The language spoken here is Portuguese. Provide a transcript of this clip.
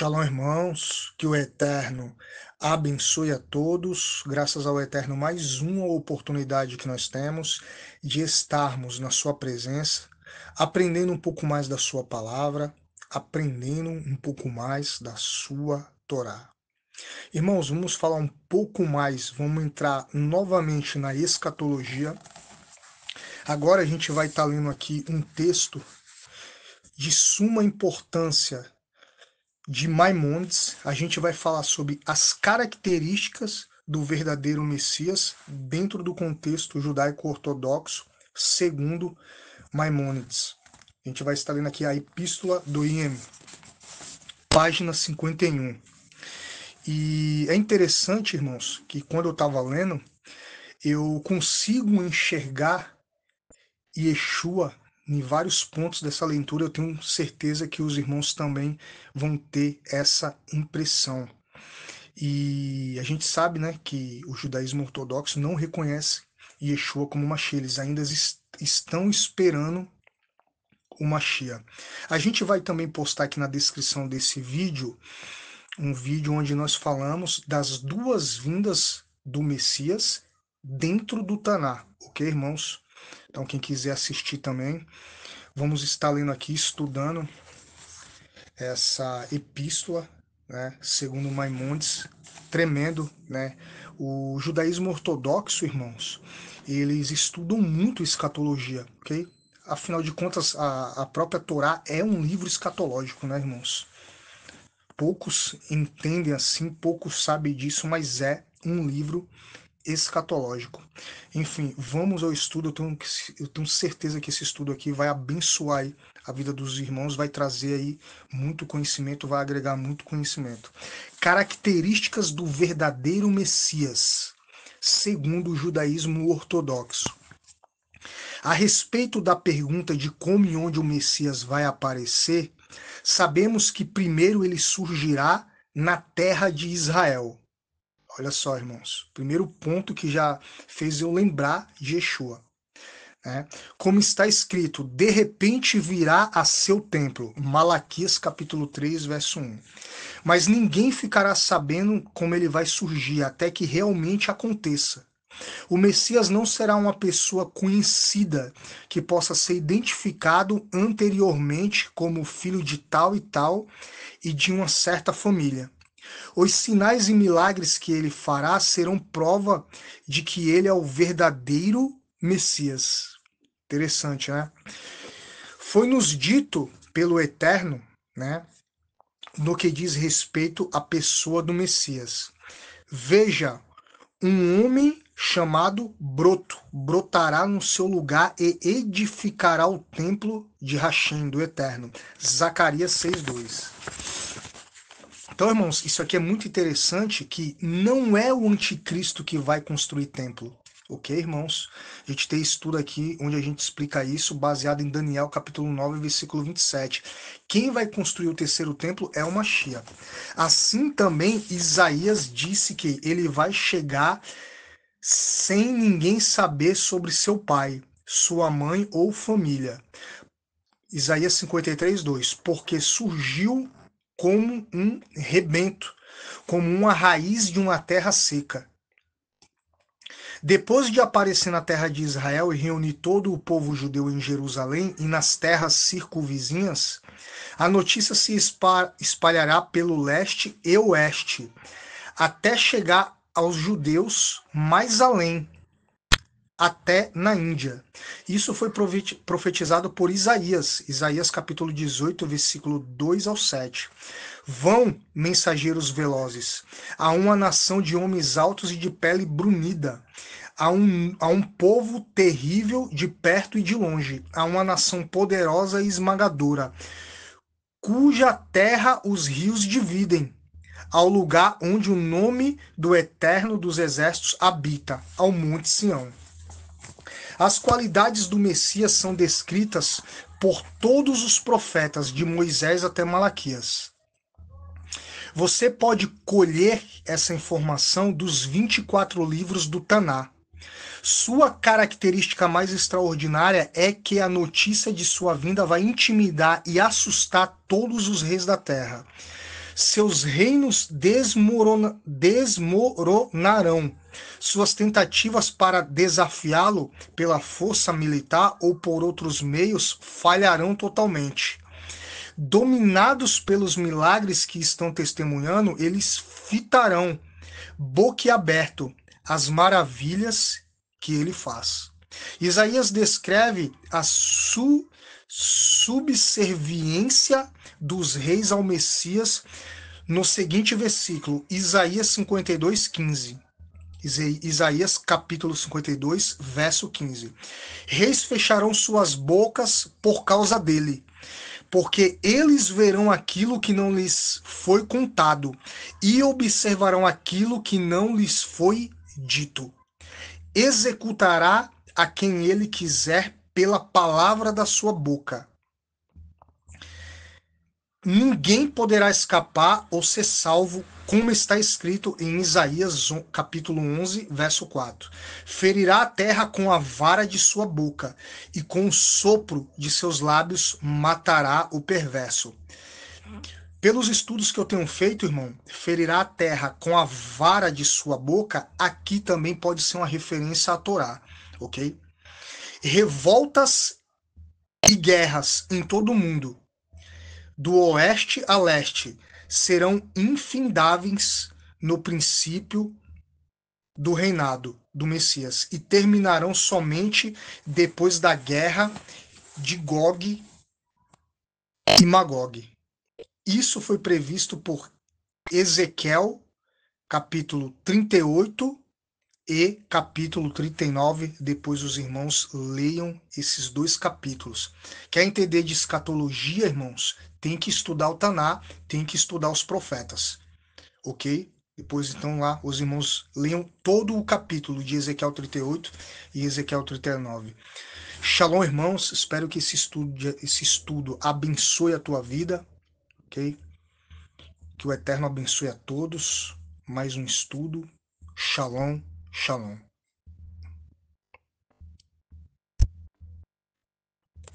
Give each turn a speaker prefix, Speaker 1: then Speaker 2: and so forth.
Speaker 1: Shalom, irmãos, que o Eterno abençoe a todos, graças ao Eterno, mais uma oportunidade que nós temos de estarmos na Sua presença, aprendendo um pouco mais da Sua palavra, aprendendo um pouco mais da Sua Torá. Irmãos, vamos falar um pouco mais, vamos entrar novamente na escatologia. Agora a gente vai estar tá lendo aqui um texto de suma importância de Maimonides, a gente vai falar sobre as características do verdadeiro Messias dentro do contexto judaico-ortodoxo, segundo Maimonides. A gente vai estar lendo aqui a Epístola do IM, página 51. E é interessante, irmãos, que quando eu estava lendo, eu consigo enxergar Yeshua em vários pontos dessa leitura, eu tenho certeza que os irmãos também vão ter essa impressão. E a gente sabe né, que o judaísmo ortodoxo não reconhece Yeshua como Mashiach, eles ainda est estão esperando o Mashiach. A gente vai também postar aqui na descrição desse vídeo um vídeo onde nós falamos das duas vindas do Messias dentro do Taná, ok, irmãos? Então, quem quiser assistir também, vamos estar lendo aqui, estudando essa epístola, né, segundo Maimondes, tremendo, né? O judaísmo ortodoxo, irmãos, eles estudam muito escatologia, ok? Afinal de contas, a, a própria Torá é um livro escatológico, né, irmãos? Poucos entendem assim, poucos sabem disso, mas é um livro escatológico. Enfim, vamos ao estudo. Eu tenho, eu tenho certeza que esse estudo aqui vai abençoar a vida dos irmãos, vai trazer aí muito conhecimento, vai agregar muito conhecimento. Características do verdadeiro Messias, segundo o judaísmo ortodoxo. A respeito da pergunta de como e onde o Messias vai aparecer, sabemos que primeiro ele surgirá na terra de Israel Olha só, irmãos. Primeiro ponto que já fez eu lembrar de Yeshua. Né? Como está escrito, de repente virá a seu templo. Malaquias capítulo 3, verso 1. Mas ninguém ficará sabendo como ele vai surgir até que realmente aconteça. O Messias não será uma pessoa conhecida que possa ser identificado anteriormente como filho de tal e tal e de uma certa família. Os sinais e milagres que ele fará serão prova de que ele é o verdadeiro Messias. Interessante, né? Foi nos dito pelo Eterno, né? No que diz respeito à pessoa do Messias. Veja, um homem chamado Broto brotará no seu lugar e edificará o templo de Rachim, do Eterno. Zacarias 6:2. Então, irmãos, isso aqui é muito interessante que não é o anticristo que vai construir templo. Ok, irmãos? A gente tem estudo aqui onde a gente explica isso, baseado em Daniel capítulo 9, versículo 27. Quem vai construir o terceiro templo é o Mashiach. Assim também Isaías disse que ele vai chegar sem ninguém saber sobre seu pai, sua mãe ou família. Isaías 53, 2. Porque surgiu como um rebento, como uma raiz de uma terra seca. Depois de aparecer na terra de Israel e reunir todo o povo judeu em Jerusalém e nas terras circunvizinhas, a notícia se espalhará pelo leste e oeste, até chegar aos judeus mais além, até na Índia. Isso foi profetizado por Isaías, Isaías capítulo 18, versículo 2 ao 7. Vão, mensageiros velozes, a uma nação de homens altos e de pele brunida, a um, a um povo terrível de perto e de longe, a uma nação poderosa e esmagadora, cuja terra os rios dividem, ao lugar onde o nome do Eterno dos Exércitos habita, ao Monte Sião. As qualidades do Messias são descritas por todos os profetas, de Moisés até Malaquias. Você pode colher essa informação dos 24 livros do Taná. Sua característica mais extraordinária é que a notícia de sua vinda vai intimidar e assustar todos os reis da terra. Seus reinos desmorona, desmoronarão. Suas tentativas para desafiá-lo pela força militar ou por outros meios falharão totalmente. Dominados pelos milagres que estão testemunhando, eles fitarão, boquiaberto, as maravilhas que ele faz. Isaías descreve a su, subserviência dos reis ao Messias no seguinte versículo, Isaías 52, 15. Isaías capítulo 52, verso 15. Reis fecharão suas bocas por causa dele, porque eles verão aquilo que não lhes foi contado e observarão aquilo que não lhes foi dito. Executará a quem ele quiser pela palavra da sua boca. Ninguém poderá escapar ou ser salvo, como está escrito em Isaías capítulo 11, verso 4. Ferirá a terra com a vara de sua boca, e com o sopro de seus lábios matará o perverso. Pelos estudos que eu tenho feito, irmão, ferirá a terra com a vara de sua boca, aqui também pode ser uma referência à Torá ok? Revoltas e guerras em todo o mundo, do oeste a leste, serão infindáveis no princípio do reinado do Messias e terminarão somente depois da guerra de Gog e Magog. Isso foi previsto por Ezequiel, capítulo 38, e capítulo 39. Depois os irmãos leiam esses dois capítulos. Quer entender de escatologia, irmãos? Tem que estudar o Taná, tem que estudar os profetas. Ok? Depois, então, lá, os irmãos leiam todo o capítulo de Ezequiel 38 e Ezequiel 39. Shalom, irmãos. Espero que esse estudo, esse estudo abençoe a tua vida, ok? Que o Eterno abençoe a todos. Mais um estudo. Shalom. 沙龙。